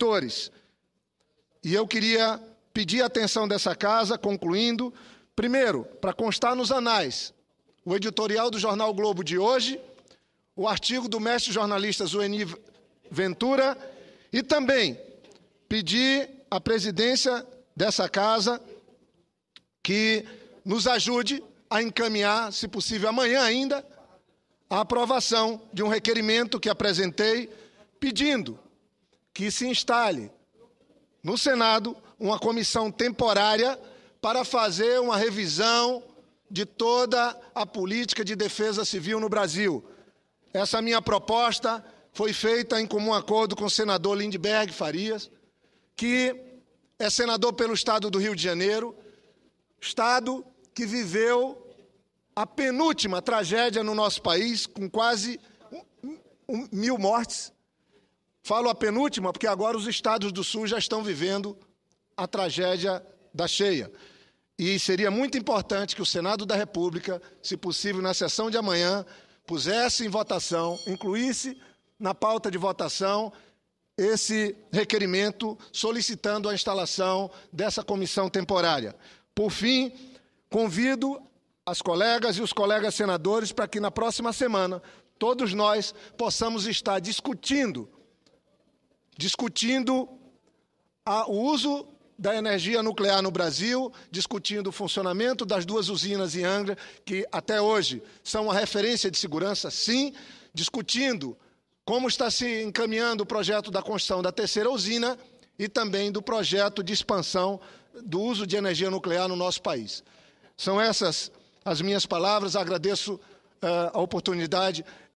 setores. E eu queria pedir a atenção dessa casa, concluindo. Primeiro, para constar nos anais, o editorial do Jornal Globo de hoje, o artigo do mestre jornalista Zueni Ventura e também pedir à presidência dessa casa que nos ajude a encaminhar, se possível amanhã ainda, a aprovação de um requerimento que apresentei pedindo que se instale no Senado uma comissão temporária para fazer uma revisão de toda a política de defesa civil no Brasil. Essa minha proposta foi feita em comum acordo com o senador Lindbergh Farias, que é senador pelo estado do Rio de Janeiro, estado que viveu a penúltima tragédia no nosso país, com quase mil mortes, Falo a penúltima porque agora os estados do sul já estão vivendo a tragédia da cheia. E seria muito importante que o Senado da República, se possível na sessão de amanhã, pusesse em votação, incluísse na pauta de votação esse requerimento solicitando a instalação dessa comissão temporária. Por fim, convido as colegas e os colegas senadores para que na próxima semana todos nós possamos estar discutindo discutindo a, o uso da energia nuclear no Brasil, discutindo o funcionamento das duas usinas em Angra, que até hoje são uma referência de segurança, sim, discutindo como está se encaminhando o projeto da construção da terceira usina e também do projeto de expansão do uso de energia nuclear no nosso país. São essas as minhas palavras, agradeço uh, a oportunidade